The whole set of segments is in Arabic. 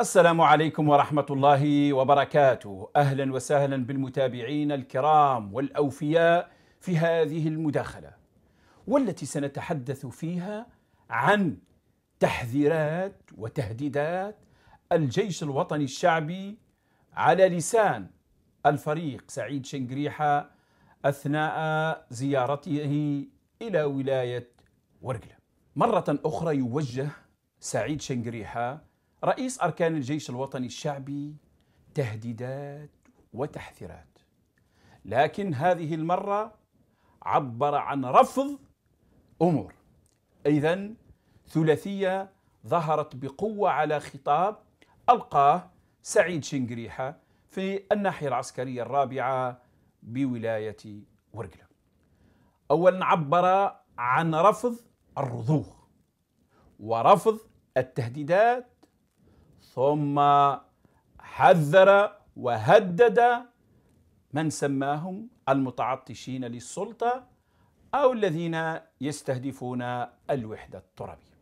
السلام عليكم ورحمة الله وبركاته أهلا وسهلا بالمتابعين الكرام والأوفياء في هذه المداخلة والتي سنتحدث فيها عن تحذيرات وتهديدات الجيش الوطني الشعبي على لسان الفريق سعيد شنقريحة أثناء زيارته إلى ولاية ورقلة مرة أخرى يوجه سعيد شنقريحة رئيس أركان الجيش الوطني الشعبي تهديدات وتحذيرات لكن هذه المرة عبر عن رفض أمور إذا ثلاثية ظهرت بقوة على خطاب ألقاه سعيد شنقريحة في الناحية العسكرية الرابعة بولاية ورقلة أولا عبر عن رفض الرضوخ ورفض التهديدات ثم حذر وهدد من سماهم المتعطشين للسلطه او الذين يستهدفون الوحده الترابيه.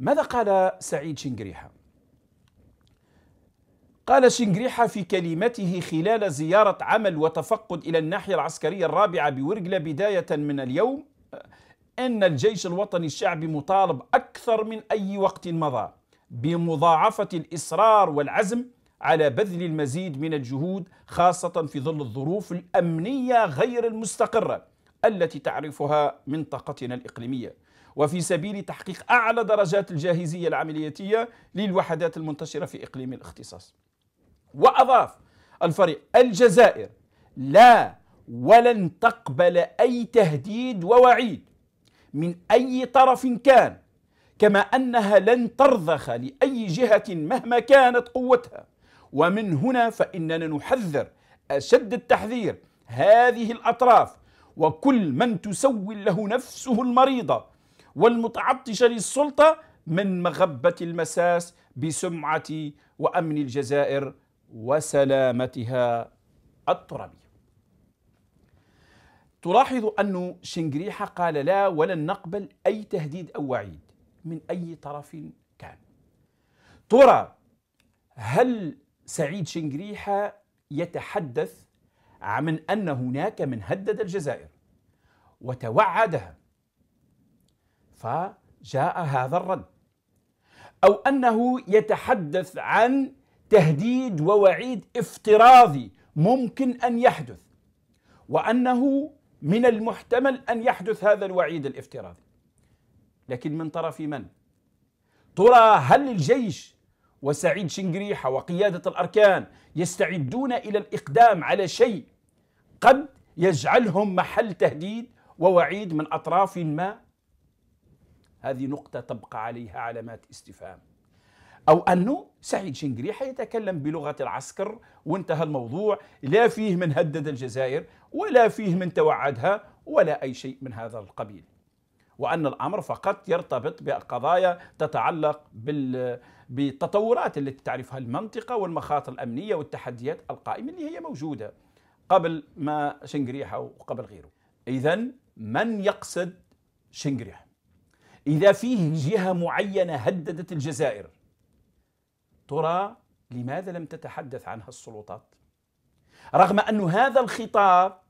ماذا قال سعيد شنقريحه؟ قال شنقريحة في كلمته خلال زيارة عمل وتفقد إلى الناحية العسكرية الرابعة بورقلة بداية من اليوم أن الجيش الوطني الشعبي مطالب أكثر من أي وقت مضى بمضاعفة الإصرار والعزم على بذل المزيد من الجهود خاصة في ظل الظروف الأمنية غير المستقرة التي تعرفها منطقتنا الإقليمية وفي سبيل تحقيق أعلى درجات الجاهزية العملياتية للوحدات المنتشرة في إقليم الاختصاص وأضاف الفريق الجزائر لا ولن تقبل أي تهديد ووعيد من أي طرف كان كما انها لن ترضخ لاي جهه مهما كانت قوتها ومن هنا فاننا نحذر اشد التحذير هذه الاطراف وكل من تسول له نفسه المريضه والمتعطشه للسلطه من مغبه المساس بسمعه وامن الجزائر وسلامتها الترابيه. تلاحظ أن شنجريحة قال لا ولن نقبل أي تهديد أو وعيد من أي طرف كان ترى هل سعيد شنقريحة يتحدث عن أن هناك من هدد الجزائر وتوعدها فجاء هذا الرد أو أنه يتحدث عن تهديد ووعيد افتراضي ممكن أن يحدث وأنه من المحتمل أن يحدث هذا الوعيد الافتراضي لكن من طرف من؟ ترى هل الجيش وسعيد شنقريحة وقيادة الأركان يستعدون إلى الإقدام على شيء قد يجعلهم محل تهديد ووعيد من أطراف ما؟ هذه نقطة تبقى عليها علامات استفهام أو أنه سعيد شنقريحة يتكلم بلغة العسكر وانتهى الموضوع لا فيه من هدد الجزائر ولا فيه من توعدها ولا أي شيء من هذا القبيل وأن الأمر فقط يرتبط بقضايا تتعلق بال بالتطورات التي تعرفها المنطقة والمخاطر الأمنية والتحديات القائمة اللي هي موجودة قبل ما شنقريحة وقبل غيره إذا من يقصد شنغريحة إذا فيه جهة معينة هددت الجزائر ترى لماذا لم تتحدث عنها السلطات رغم أن هذا الخطاب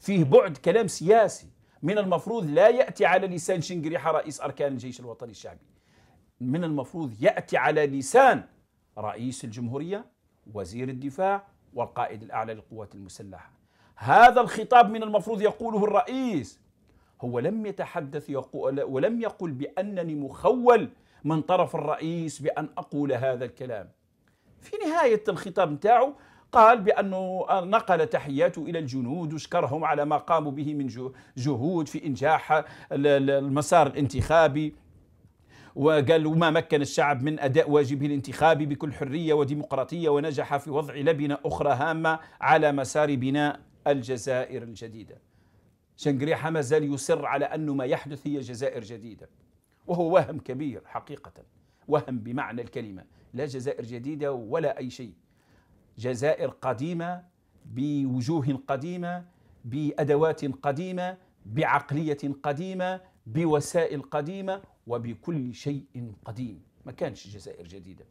فيه بعد كلام سياسي من المفروض لا يأتي على لسان شنقريحة رئيس أركان الجيش الوطني الشعبي من المفروض يأتي على لسان رئيس الجمهورية وزير الدفاع والقائد الأعلى للقوات المسلحة هذا الخطاب من المفروض يقوله الرئيس هو لم يتحدث يقول ولم يقل بأنني مخول من طرف الرئيس بأن أقول هذا الكلام في نهاية الخطاب نتاعو قال بأنه نقل تحياته إلى الجنود وشكرهم على ما قاموا به من جهود في إنجاح المسار الانتخابي وقال وما مكن الشعب من أداء واجبه الانتخابي بكل حرية وديمقراطية ونجح في وضع لبنة أخرى هامة على مسار بناء الجزائر الجديدة شنقريحة ما زال يصر على أنه ما يحدث هي جزائر جديدة وهو وهم كبير حقيقة وهم بمعنى الكلمة لا جزائر جديدة ولا أي شيء جزائر قديمه بوجوه قديمه بادوات قديمه بعقليه قديمه بوسائل قديمه وبكل شيء قديم ما كانش جزائر جديده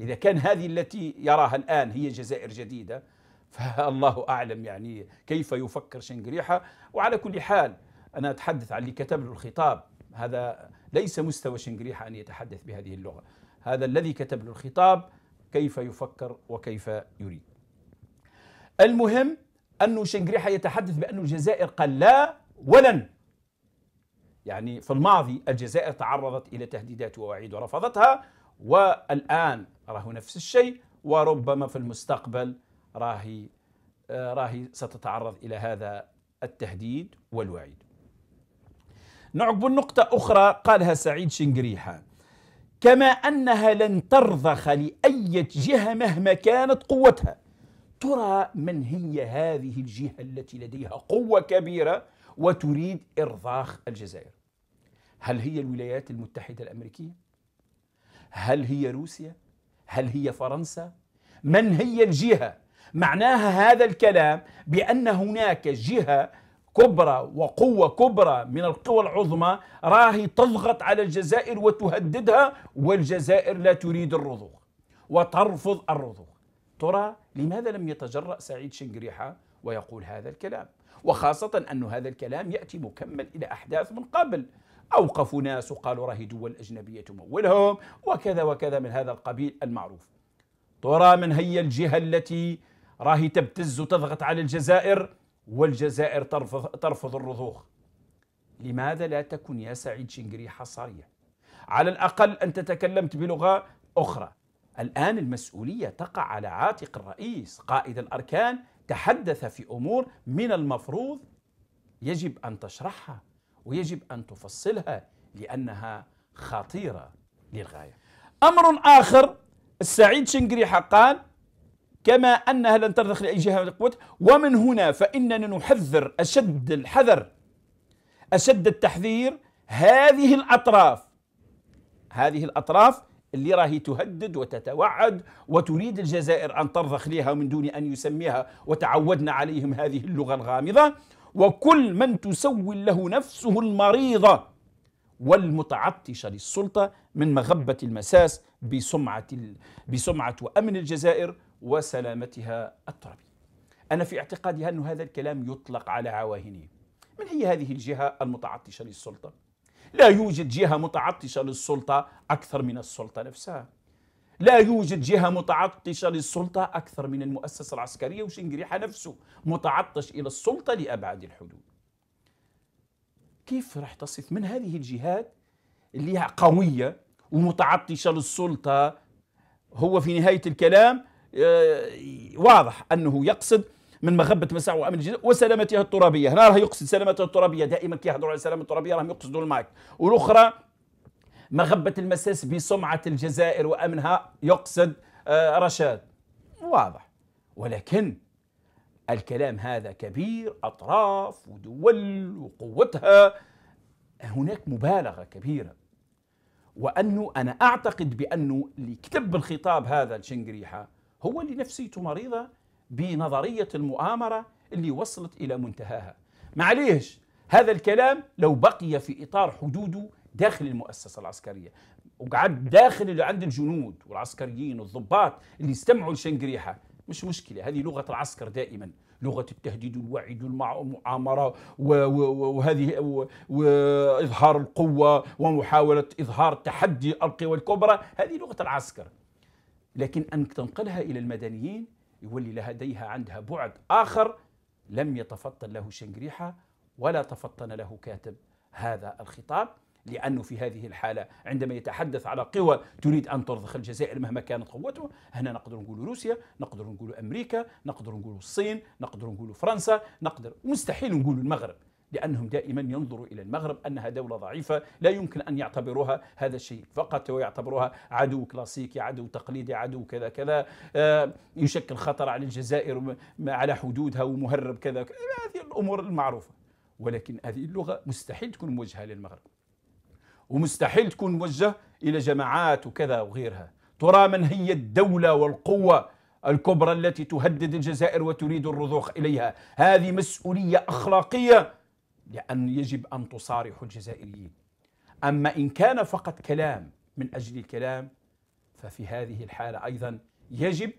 اذا كان هذه التي يراها الان هي جزائر جديده فالله اعلم يعني كيف يفكر شنقريحه وعلى كل حال انا اتحدث عن اللي كتب له الخطاب هذا ليس مستوى شنقريحه ان يتحدث بهذه اللغه هذا الذي كتب له الخطاب كيف يفكر وكيف يريد المهم أنه شنقريحة يتحدث بأن الجزائر قال لا ولن يعني في الماضي الجزائر تعرضت إلى تهديدات ووعيد ورفضتها والآن راهو نفس الشيء وربما في المستقبل راهي آه، راهي ستتعرض إلى هذا التهديد والوعيد نعقب نقطة أخرى قالها سعيد شنقريحان كما أنها لن ترضخ لأي جهة مهما كانت قوتها ترى من هي هذه الجهة التي لديها قوة كبيرة وتريد إرضاخ الجزائر هل هي الولايات المتحدة الأمريكية؟ هل هي روسيا؟ هل هي فرنسا؟ من هي الجهة؟ معناها هذا الكلام بأن هناك جهة كبرى وقوة كبرى من القوى العظمى راهي تضغط على الجزائر وتهددها والجزائر لا تريد الرضوخ وترفض الرضوخ ترى لماذا لم يتجرأ سعيد شنقريحة ويقول هذا الكلام وخاصة أن هذا الكلام يأتي مكمل إلى أحداث من قبل أوقفوا ناس وقالوا راهي دول أجنبية تمولهم وكذا وكذا من هذا القبيل المعروف ترى من هي الجهة التي راهي تبتز وتضغط على الجزائر والجزائر ترفض الرضوخ لماذا لا تكن يا سعيد شنقري حصريا على الأقل أنت تكلمت بلغة أخرى الآن المسؤولية تقع على عاتق الرئيس قائد الأركان تحدث في أمور من المفروض يجب أن تشرحها ويجب أن تفصلها لأنها خطيرة للغاية أمر آخر السعيد شنقريحة قال كما أنها لن ترضخ لأي جهة من القوات ومن هنا فإننا نحذر أشد الحذر أشد التحذير هذه الأطراف هذه الأطراف اللي راهي تهدد وتتوعد وتريد الجزائر أن ترضخ لها من دون أن يسميها وتعودنا عليهم هذه اللغة الغامضة وكل من تسول له نفسه المريضة والمتعطشة للسلطة من مغبة المساس بسمعة, بسمعة وأمن الجزائر وسلامتها التربية أنا في اعتقادي أن هذا الكلام يطلق على عواهنه من هي هذه الجهة المتعطشة للسلطة؟ لا يوجد جهة متعطشة للسلطة أكثر من السلطة نفسها لا يوجد جهة متعطشة للسلطة أكثر من المؤسسة العسكرية وشنقريحة نفسه متعطش إلى السلطة لأبعد الحدود كيف راح تصف من هذه الجهات اللي قوية ومتعطشة للسلطة هو في نهاية الكلام آه، واضح انه يقصد من مخبة مساح وامن الجزيره وسلامتها الترابيه هنا راه يقصد سلامتها الترابيه دائما كيهضروا على السلامه الترابيه راهم يقصدوا المايك والاخرى مخبة المساس بسمعه الجزائر وامنها يقصد آه، رشاد واضح ولكن الكلام هذا كبير اطراف ودول وقوتها هناك مبالغه كبيره وانه انا اعتقد بانه اللي كتب الخطاب هذا لشنقريحه هو اللي نفسيته مريضة بنظرية المؤامرة اللي وصلت إلى منتهاها معليش هذا الكلام لو بقي في إطار حدوده داخل المؤسسة العسكرية وقعد داخل اللي عند الجنود والعسكريين والضباط اللي استمعوا لشنقريحة مش مشكلة هذه لغة العسكر دائما لغة التهديد والوعيد والمؤامرة وهذه وإظهار القوة ومحاولة إظهار تحدي القوى الكبرى هذه لغة العسكر لكن أن تنقلها إلى المدنيين يولي لديها عندها بعد آخر لم يتفطن له شنقريحة ولا تفطن له كاتب هذا الخطاب لأنه في هذه الحالة عندما يتحدث على قوى تريد أن ترضخ الجزائر مهما كانت قوته هنا نقدر نقول روسيا نقدر نقول أمريكا نقدر نقول الصين نقدر نقول فرنسا نقدر مستحيل نقول المغرب لأنهم دائما ينظروا إلى المغرب أنها دولة ضعيفة لا يمكن أن يعتبروها هذا الشيء فقط ويعتبروها عدو كلاسيكي عدو تقليدي عدو كذا كذا آه، يشكل خطر على الجزائر على حدودها ومهرب كذا هذه الأمور المعروفة ولكن هذه اللغة مستحيل تكون موجهة للمغرب ومستحيل تكون موجهة إلى جماعات وكذا وغيرها ترى من هي الدولة والقوة الكبرى التي تهدد الجزائر وتريد الرضوخ إليها هذه مسؤولية أخلاقية لأن يجب أن تصارحوا الجزائريين أما إن كان فقط كلام من أجل الكلام ففي هذه الحالة أيضا يجب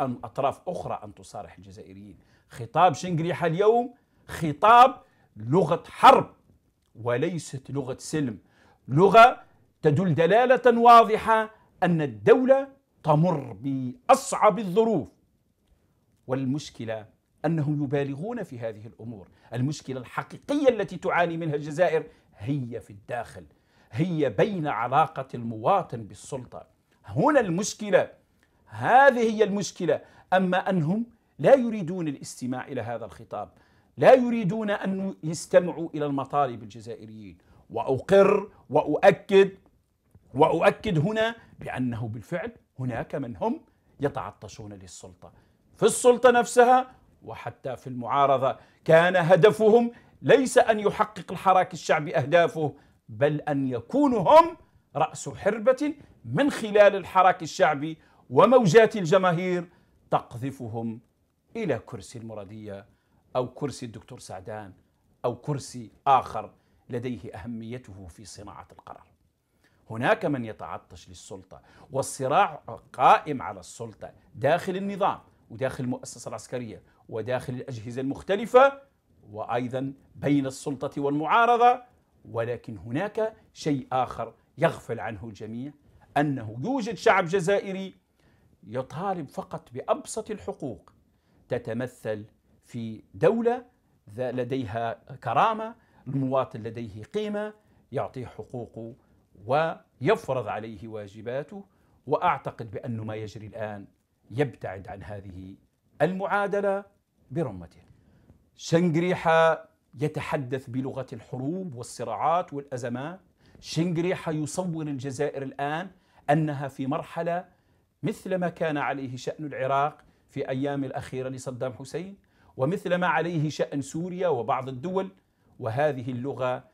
أن أطراف أخرى أن تصارح الجزائريين خطاب شنغريحة اليوم خطاب لغة حرب وليست لغة سلم لغة تدل دلالة واضحة أن الدولة تمر بأصعب الظروف والمشكلة أنهم يبالغون في هذه الأمور المشكلة الحقيقية التي تعاني منها الجزائر هي في الداخل هي بين علاقة المواطن بالسلطة هنا المشكلة هذه هي المشكلة أما أنهم لا يريدون الاستماع إلى هذا الخطاب لا يريدون أن يستمعوا إلى المطالب الجزائريين وأقر وأؤكد وأؤكد هنا بأنه بالفعل هناك من هم يتعطشون للسلطة في السلطة نفسها وحتى في المعارضه كان هدفهم ليس ان يحقق الحراك الشعبي اهدافه بل ان يكونوا هم راس حربه من خلال الحراك الشعبي وموجات الجماهير تقذفهم الى كرسي المراديه او كرسي الدكتور سعدان او كرسي اخر لديه اهميته في صناعه القرار. هناك من يتعطش للسلطه والصراع قائم على السلطه داخل النظام وداخل المؤسسه العسكريه وداخل الأجهزة المختلفة وأيضا بين السلطة والمعارضة ولكن هناك شيء آخر يغفل عنه الجميع أنه يوجد شعب جزائري يطالب فقط بأبسط الحقوق تتمثل في دولة لديها كرامة المواطن لديه قيمة يعطيه حقوقه ويفرض عليه واجباته وأعتقد بأن ما يجري الآن يبتعد عن هذه المعادلة برمته شنقريحة يتحدث بلغة الحروب والصراعات والأزمات شنقريحة يصور الجزائر الآن أنها في مرحلة مثل ما كان عليه شأن العراق في أيام الأخيرة لصدام حسين ومثل ما عليه شأن سوريا وبعض الدول وهذه اللغة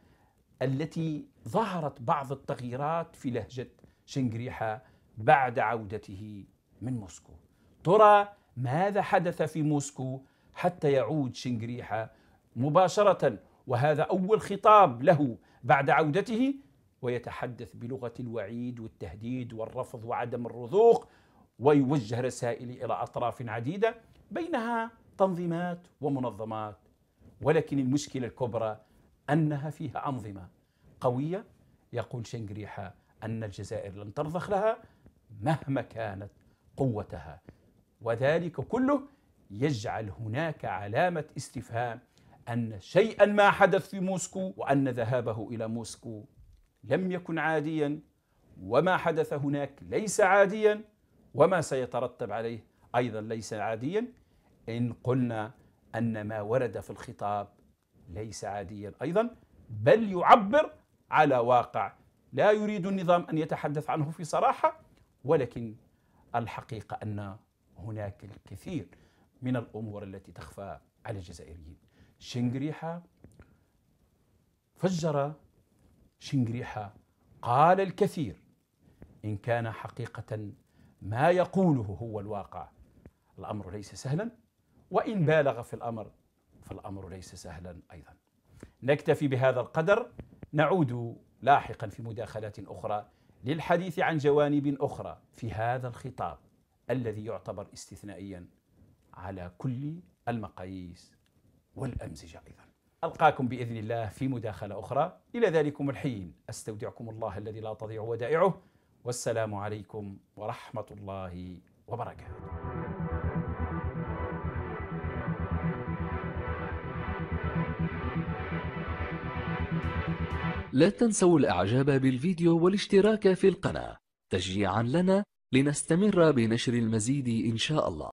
التي ظهرت بعض التغييرات في لهجة شنقريحة بعد عودته من موسكو ترى ماذا حدث في موسكو حتى يعود شنقريحة مباشرة وهذا أول خطاب له بعد عودته ويتحدث بلغة الوعيد والتهديد والرفض وعدم الرذوق ويوجه رسائل إلى أطراف عديدة بينها تنظيمات ومنظمات ولكن المشكلة الكبرى أنها فيها أنظمة قوية يقول شنقريحة أن الجزائر لن ترضخ لها مهما كانت قوتها وذلك كله يجعل هناك علامة استفهام أن شيئا ما حدث في موسكو وأن ذهابه إلى موسكو لم يكن عاديا وما حدث هناك ليس عاديا وما سيترتب عليه أيضا ليس عاديا إن قلنا أن ما ورد في الخطاب ليس عاديا أيضا بل يعبر على واقع لا يريد النظام أن يتحدث عنه في صراحة ولكن الحقيقة أن هناك الكثير من الأمور التي تخفى على الجزائريين شنقريحة فجر شنقريحة قال الكثير إن كان حقيقة ما يقوله هو الواقع الأمر ليس سهلا وإن بالغ في الأمر فالأمر ليس سهلا أيضا نكتفي بهذا القدر نعود لاحقا في مداخلات أخرى للحديث عن جوانب أخرى في هذا الخطاب الذي يعتبر استثنائيا على كل المقاييس والأمزجة أيضا ألقاكم بإذن الله في مداخلة أخرى إلى ذلكم الحين أستودعكم الله الذي لا تضيع ودائعه والسلام عليكم ورحمة الله وبركاته لا تنسوا الإعجاب بالفيديو والاشتراك في القناة تشجيعا لنا لنستمر بنشر المزيد إن شاء الله